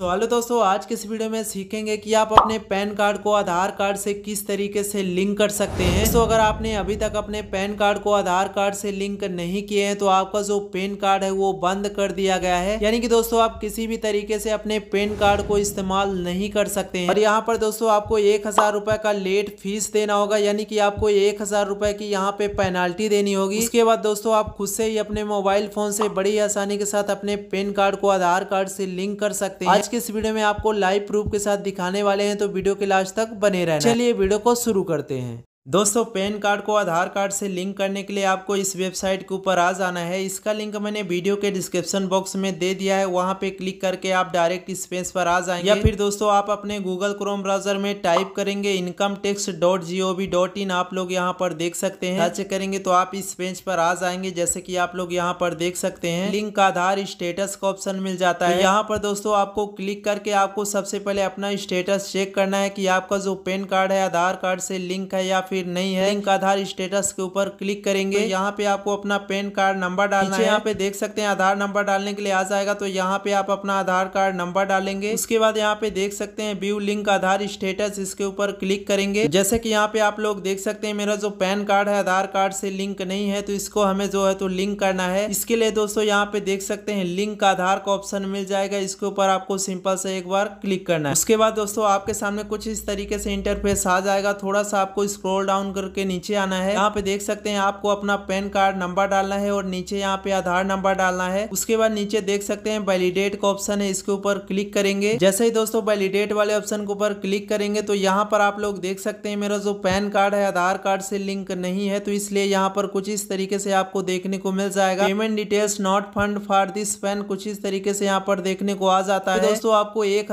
तो हेलो दोस्तों आज के इस वीडियो में सीखेंगे कि आप अपने पैन कार्ड को आधार कार्ड से किस तरीके से लिंक कर सकते हैं तो अगर आपने अभी तक अपने पैन कार्ड को आधार कार्ड से लिंक नहीं किए हैं तो आपका जो पैन कार्ड है वो बंद कर दिया गया है यानी कि दोस्तों आप किसी भी तरीके से अपने पैन कार्ड को इस्तेमाल नहीं कर सकते हैं और यहाँ पर दोस्तों आपको एक हजार का लेट फीस देना होगा यानी कि आपको एक हजार की यहाँ पे पेनाल्टी देनी होगी इसके बाद दोस्तों आप खुद से ही अपने मोबाइल फोन से बड़ी आसानी के साथ अपने पैन कार्ड को आधार कार्ड से लिंक कर सकते हैं के इस वीडियो में आपको लाइव प्रूफ के साथ दिखाने वाले हैं तो वीडियो के लास्ट तक बने रहना चलिए वीडियो को शुरू करते हैं दोस्तों पैन कार्ड को आधार कार्ड से लिंक करने के लिए आपको इस वेबसाइट के ऊपर आ जाना है इसका लिंक मैंने वीडियो के डिस्क्रिप्शन बॉक्स में दे दिया है वहां पे क्लिक करके आप डायरेक्ट इस पेज पर आ जाएंगे या फिर दोस्तों आप अपने गूगल क्रोम ब्राउजर में टाइप करेंगे income tax dot G O V dot in आप लोग यहाँ पर देख सकते हैं सर्च करेंगे तो आप इस पेज पर आ जाएंगे जैसे कि आप लोग यहाँ पर देख सकते हैं लिंक का आधार स्टेटस का ऑप्शन मिल जाता है यहाँ पर दोस्तों आपको क्लिक करके आपको सबसे पहले अपना स्टेटस चेक करना है कि आपका जो पेन कार्ड है आधार कार्ड से लिंक है या फिर नहीं है लिंक आधार स्टेटस के ऊपर क्लिक करेंगे तो यहाँ पे आपको अपना पैन कार्ड नंबर डालना है यहाँ पे देख सकते हैं आधार नंबर डालने के लिए आ जाएगा तो यहाँ पे आप अपना आधार कार्ड नंबर डालेंगे उसके बाद यहाँ पे देख सकते हैं व्यू लिंक आधार स्टेटस इसके ऊपर क्लिक करेंगे जैसे की यहाँ पे आप लोग देख सकते हैं मेरा जो पैन कार्ड है आधार कार्ड से लिंक नहीं है तो इसको हमें जो है तो लिंक करना है इसके लिए दोस्तों यहाँ पे देख सकते हैं लिंक आधार का ऑप्शन मिल जाएगा इसके ऊपर आपको सिंपल से एक बार क्लिक करना है उसके बाद दोस्तों आपके सामने कुछ इस तरीके से इंटरफेस आ जाएगा थोड़ा सा आपको स्क्रोल स्क्रॉल डाउन करके नीचे आना है यहाँ पे देख सकते हैं आपको अपना पैन कार्ड नंबर डालना है और नीचे यहाँ पे आधार नंबर डालना है उसके बाद नीचे देख सकते हैं वैलिडेट का ऑप्शन है इसके ऊपर क्लिक करेंगे जैसे ही दोस्तों वैलिडेट वाले ऑप्शन के ऊपर क्लिक करेंगे तो यहाँ पर आप लोग देख सकते हैं मेरा जो पैन कार्ड है आधार कार्ड से लिंक नहीं है तो इसलिए यहाँ पर कुछ इस तरीके से आपको देखने को मिल जाएगा payment details not found for this PAN कुछ इस तरीके से यहाँ पर देखने को आ जाता है दोस्तों आपको एक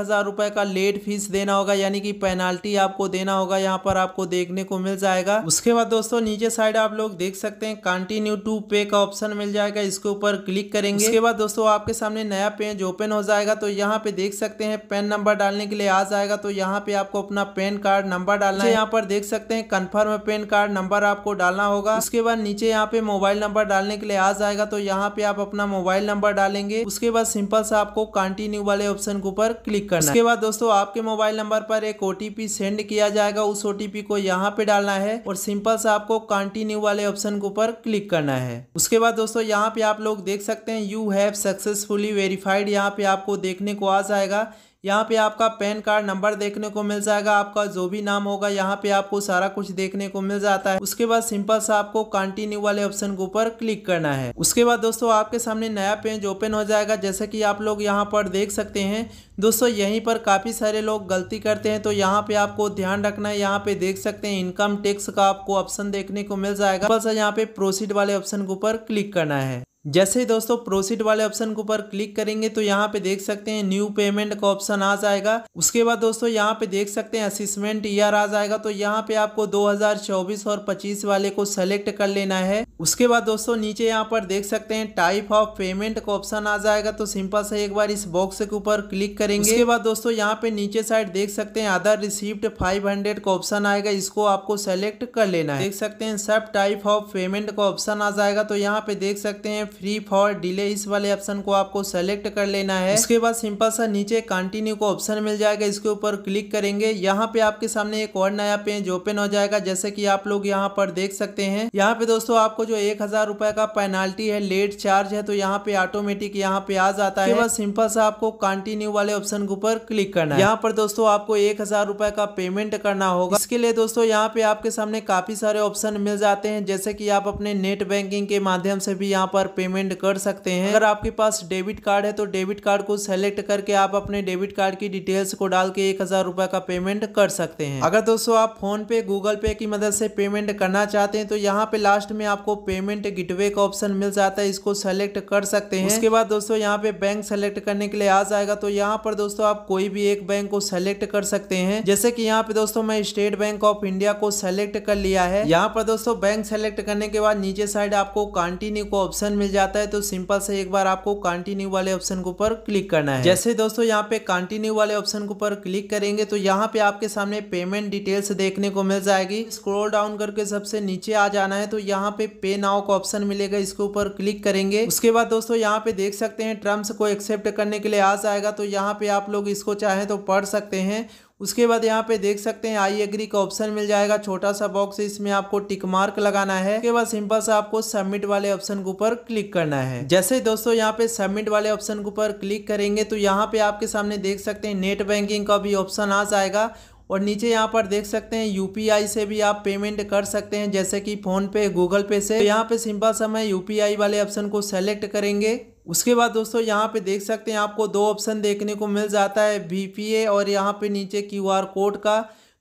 का लेट फीस देना होगा यानी कि पेनाल्टी आपको देना होगा यहाँ पर आपको देखने को मिल जाएगा उसके बाद दोस्तों नीचे साइड आप लोग देख सकते हैं कंटिन्यू टू पे का ऑप्शन मिल जाएगा इसके ऊपर क्लिक करेंगे उसके बाद दोस्तों आपके सामने नया पेज ओपन हो जाएगा तो यहाँ पे देख सकते हैं पेन नंबर डालने के लिए आ जाएगा तो यहाँ पे आपको अपना पेन कार्ड नंबर डालना है यहाँ पर देख सकते हैं कन्फर्म पेन कार्ड नंबर आपको डालना होगा उसके बाद नीचे यहाँ पे मोबाइल नंबर डालने के लिए आ जाएगा तो यहाँ पे आप अपना मोबाइल नंबर डालेंगे उसके बाद सिंपल सा आपको कंटिन्यू वाले ऑप्शन के ऊपर क्लिक करना उसके बाद दोस्तों आपके मोबाइल नंबर पर एक ओटीपी सेंड किया जाएगा उस ओटीपी को यहाँ पे डालना डालना है और सिंपल सा आपको कंटिन्यू वाले ऑप्शन के ऊपर क्लिक करना है उसके बाद दोस्तों यहाँ पे आप लोग देख सकते हैं यू हैव सक्सेसफुली वेरीफाइड यहाँ पे आपको देखने को आ जाएगा यहाँ पे आपका पैन कार्ड नंबर देखने को मिल जाएगा आपका जो भी नाम होगा यहाँ पे आपको सारा कुछ देखने को मिल जाता है उसके बाद सिंपल सा आपको कंटिन्यू वाले ऑप्शन के ऊपर क्लिक करना है उसके बाद दोस्तों आपके सामने नया पेज ओपन हो जाएगा जैसे कि आप लोग यहाँ पर देख सकते हैं दोस्तों यहीं पर काफ़ी सारे लोग गलती करते हैं तो यहाँ पे आपको ध्यान रखना है यहाँ पे देख सकते हैं इनकम टैक्स का आपको ऑप्शन देखने को मिल जाएगा बस यहाँ पे प्रोसीड वाले ऑप्शन के ऊपर क्लिक करना है जैसे ही दोस्तों प्रोसीड वाले ऑप्शन के ऊपर क्लिक करेंगे तो यहाँ पे देख सकते हैं न्यू पेमेंट का ऑप्शन आ जाएगा उसके बाद दोस्तों यहाँ पे देख सकते हैं असिसमेंट ईयर आ जाएगा तो यहाँ पे आपको 2024 और 25 वाले को सेलेक्ट कर लेना है उसके बाद दोस्तों नीचे यहाँ पर देख सकते हैं टाइप ऑफ पेमेंट का ऑप्शन आ जाएगा तो सिंपल से एक बार इस बॉक्स के ऊपर क्लिक करेंगे उसके बाद दोस्तों यहाँ पे नीचे साइड देख सकते हैं अदर रिसीव्ड 500 का ऑप्शन आएगा इसको आपको सेलेक्ट कर लेना है देख सकते हैं सब टाइप ऑफ पेमेंट का ऑप्शन आ जाएगा तो यहाँ पे देख सकते हैं फ्री फॉर डिले इस वाले ऑप्शन को आपको सेलेक्ट कर लेना है उसके बाद सिंपल सा नीचे कंटिन्यू का ऑप्शन मिल जाएगा इसके ऊपर क्लिक करेंगे यहाँ पे आपके सामने एक और नया पेज ओपन हो जाएगा जैसे की आप लोग यहाँ पर देख सकते हैं यहाँ पे दोस्तों आपको जो एक हज़ार रुपए का पेनाल्टी है लेट चार्ज है तो यहाँ पे ऑटोमेटिक यहाँ पे आ जाता है बस सिंपल सा आपको कंटिन्यू वाले ऑप्शन के ऊपर क्लिक करना है यहाँ पर दोस्तों आपको एक हज़ार रुपए का पेमेंट करना होगा इसके लिए दोस्तों यहाँ पे आपके सामने काफ़ी सारे ऑप्शन मिल जाते हैं जैसे की आप अपने नेट बैंकिंग के माध्यम से भी यहाँ पर पेमेंट कर सकते हैं अगर आपके पास डेबिट कार्ड है तो डेबिट कार्ड को सेलेक्ट करके आप अपने डेबिट कार्ड की डिटेल्स को डाल के एक हज़ार रुपये का पेमेंट कर सकते हैं अगर दोस्तों आप फोन पे गूगल पे की मदद से पेमेंट करना चाहते हैं तो यहाँ पे लास्ट में आपको पेमेंट गिटवे का ऑप्शन मिल जाता है इसको सेलेक्ट कर सकते हैं उसके बाद दोस्तों यहाँ पे बैंक सेलेक्ट करने के लिए आ जाएगा तो यहाँ पर दोस्तों आप कोई भी एक बैंक को सेलेक्ट कर सकते हैं जैसे कि यहाँ पे दोस्तों मैं स्टेट बैंक ऑफ इंडिया को सेलेक्ट कर लिया है यहाँ पर दोस्तों बैंक सेलेक्ट करने के बाद नीचे साइड आपको कंटिन्यू को ऑप्शन मिल जाता है तो सिंपल से एक बार आपको कंटिन्यू वाले ऑप्शन के ऊपर क्लिक करना है जैसे दोस्तों यहाँ पे कंटिन्यू वाले ऑप्शन के ऊपर क्लिक करेंगे तो यहाँ पे आपके सामने पेमेंट डिटेल्स देखने को मिल जाएगी स्क्रोल डाउन करके सबसे नीचे आ जाना है तो यहाँ पे पे नाव का ऑप्शन मिलेगा इसके ऊपर क्लिक करेंगे उसके बाद दोस्तों यहाँ पे देख सकते हैं टर्म्स को एक्सेप्ट करने के लिए आ जाएगा तो यहाँ पे आप लोग इसको चाहें तो पढ़ सकते हैं उसके बाद यहाँ पे देख सकते हैं आई एग्री का ऑप्शन मिल जाएगा छोटा सा बॉक्स इसमें आपको टिक मार्क लगाना है उसके बाद सिंपल सा आपको सबमिट वाले ऑप्शन के ऊपर क्लिक करना है जैसे दोस्तों यहाँ पे सबमिट वाले ऑप्शन के ऊपर क्लिक करेंगे तो यहाँ पे आपके सामने देख सकते हैं नेट बैंकिंग का भी ऑप्शन आ जाएगा और नीचे यहाँ पर देख सकते हैं यूपीआई से भी आप पेमेंट कर सकते हैं जैसे कि पे गूगल पे से तो यहाँ पे सिंपल समय मैं यूपीआई वाले ऑप्शन को सेलेक्ट करेंगे उसके बाद दोस्तों यहाँ पे देख सकते हैं आपको दो ऑप्शन देखने को मिल जाता है बी और यहाँ पे नीचे क्यू कोड का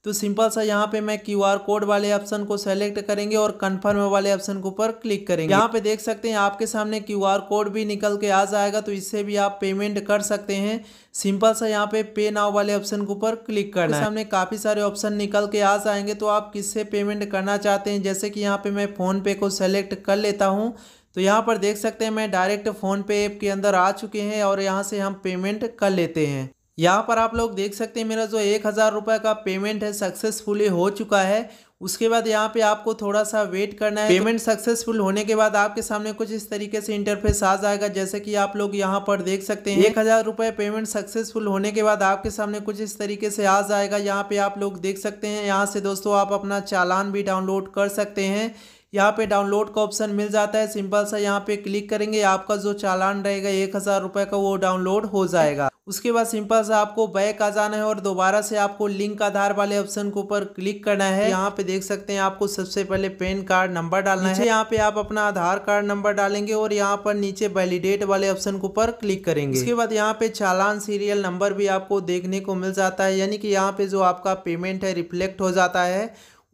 तो सिंपल सा यहाँ पे मैं क्यू आर कोड वाले ऑप्शन को सेलेक्ट करेंगे और कन्फर्म वाले ऑप्शन के ऊपर क्लिक करेंगे यहाँ पे देख सकते हैं आपके सामने क्यू आर कोड भी निकल के आ जाएगा तो इससे भी आप पेमेंट कर सकते हैं सिंपल सा यहाँ पे पे नाउ वाले ऑप्शन के ऊपर क्लिक करना है सामने काफ़ी सारे ऑप्शन निकल के आ जाएंगे तो आप किससे पेमेंट करना चाहते हैं जैसे कि यहाँ पे मैं फ़ोनपे को सेलेक्ट कर लेता हूँ तो यहाँ पर देख सकते हैं मैं डायरेक्ट फ़ोनपे ऐप के अंदर आ चुके हैं और यहाँ से हम पेमेंट कर लेते हैं यहाँ पर आप लोग देख सकते हैं मेरा जो एक हज़ार रुपये का पेमेंट है सक्सेसफुली हो चुका है उसके बाद यहाँ पे आपको थोड़ा सा वेट करना है पेमेंट सक्सेसफुल होने के बाद आपके सामने कुछ इस तरीके से इंटरफेस आ जाएगा जैसे कि आप लोग यहाँ पर देख सकते हैं एक हज़ार रुपये पेमेंट सक्सेसफुल होने के बाद आपके सामने कुछ इस तरीके से आ जाएगा यहाँ पे आप लोग देख सकते हैं यहाँ से दोस्तों आप अपना चालान भी डाउनलोड कर सकते हैं यहाँ पे डाउनलोड का ऑप्शन मिल जाता है सिंपल सा यहाँ पे क्लिक करेंगे आपका जो चालान रहेगा एक हज़ार रुपये का वो डाउनलोड हो जाएगा उसके बाद सिंपल सा आपको बैक आ जाना है और दोबारा से आपको लिंक आधार वाले ऑप्शन के ऊपर क्लिक करना है यहाँ पे देख सकते हैं आपको सबसे पहले पैन कार्ड नंबर डालना है यहाँ पे आप अपना आधार कार्ड नंबर डालेंगे और यहाँ पर नीचे वैलिडेट वाले ऑप्शन के ऊपर क्लिक करेंगे उसके बाद यहाँ पे चालान सीरियल नंबर भी आपको देखने को मिल जाता है यानी कि यहाँ पे जो आपका पेमेंट है रिफ्लेक्ट हो जाता है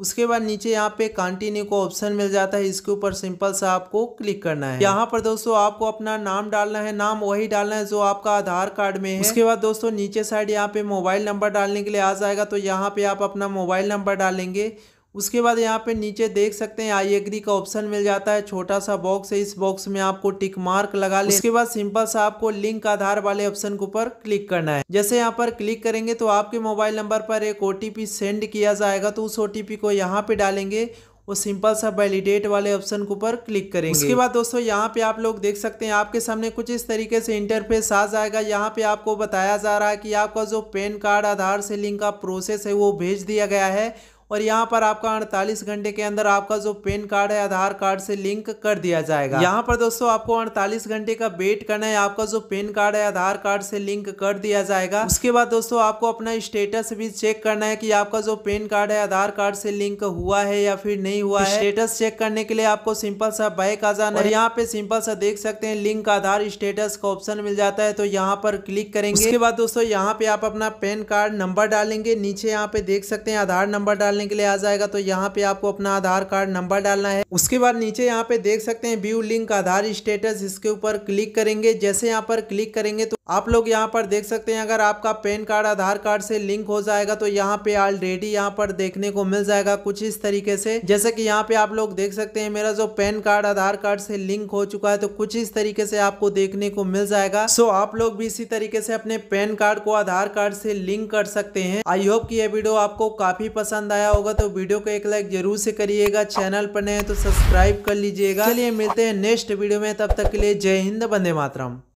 उसके बाद नीचे यहाँ पे कंटिन्यू को ऑप्शन मिल जाता है इसके ऊपर सिंपल सा आपको क्लिक करना है यहाँ पर दोस्तों आपको अपना नाम डालना है नाम वही डालना है जो आपका आधार कार्ड में है उसके बाद दोस्तों नीचे साइड यहाँ पे मोबाइल नंबर डालने के लिए आ जाएगा तो यहाँ पे आप अपना मोबाइल नंबर डालेंगे उसके बाद यहाँ पे नीचे देख सकते हैं आई एग्री का ऑप्शन मिल जाता है छोटा सा बॉक्स है इस बॉक्स में आपको टिक मार्क लगा ले उसके बाद सिंपल सा आपको लिंक आधार वाले ऑप्शन के ऊपर क्लिक करना है जैसे यहाँ पर क्लिक करेंगे तो आपके मोबाइल नंबर पर एक ओटीपी सेंड किया जाएगा तो उस ओटीपी को यहाँ पे डालेंगे वो सिंपल सा वैलिडेट वाले ऑप्शन के ऊपर क्लिक करेंगे उसके बाद दोस्तों यहाँ पे आप लोग देख सकते हैं आपके सामने कुछ इस तरीके से इंटरफेस आ जाएगा यहाँ पे आपको बताया जा रहा है कि आपका जो पैन कार्ड आधार से लिंक का प्रोसेस है वो भेज दिया गया है और यहाँ पर आपका अड़तालीस घंटे के अंदर आपका जो पेन कार्ड है आधार कार्ड से लिंक कर दिया जाएगा यहाँ पर दोस्तों आपको अड़तालीस घंटे का वेट करना है आपका जो पेन कार्ड है आधार कार्ड से लिंक कर दिया जाएगा उसके बाद दोस्तों आपको अपना स्टेटस भी चेक करना है कि आपका जो पेन कार्ड है आधार कार्ड से लिंक हुआ है या फिर नहीं हुआ है स्टेटस चेक करने के लिए आपको सिंपल सा बैक आ जाना और यहाँ पे सिंपल सा देख सकते हैं लिंक आधार स्टेटस का ऑप्शन मिल जाता है तो यहाँ पर क्लिक करेंगे उसके बाद दोस्तों यहाँ पे आप अपना पेन कार्ड नंबर डालेंगे नीचे यहाँ पे देख सकते हैं आधार नंबर डालेंगे करने के लिए आ जाएगा तो यहाँ पे आपको अपना आधार कार्ड नंबर डालना है उसके बाद नीचे यहाँ पे देख सकते हैं व्यू लिंक आधार स्टेटस इसके ऊपर क्लिक करेंगे जैसे यहाँ पर क्लिक करेंगे तो आप लोग यहाँ पर देख सकते हैं अगर आपका पैन कार्ड आधार कार्ड से लिंक हो जाएगा तो यहाँ पे ऑलरेडी यहाँ पर देखने को मिल जाएगा कुछ इस तरीके से जैसे कि यहाँ पे आप लोग देख सकते हैं मेरा जो पैन कार्ड आधार कार्ड से लिंक हो चुका है तो कुछ इस तरीके से आपको देखने को मिल जाएगा सो आप लोग भी इसी तरीके से अपने पैन कार्ड को आधार कार्ड से लिंक कर सकते हैं आई होप की यह वीडियो आपको काफी पसंद आया होगा तो वीडियो को एक लाइक जरूर से करिएगा चैनल पर नए तो सब्सक्राइब कर लीजिएगा चलिए मिलते हैं नेक्स्ट वीडियो में तब तक के लिए जय हिंद बंदे मातरम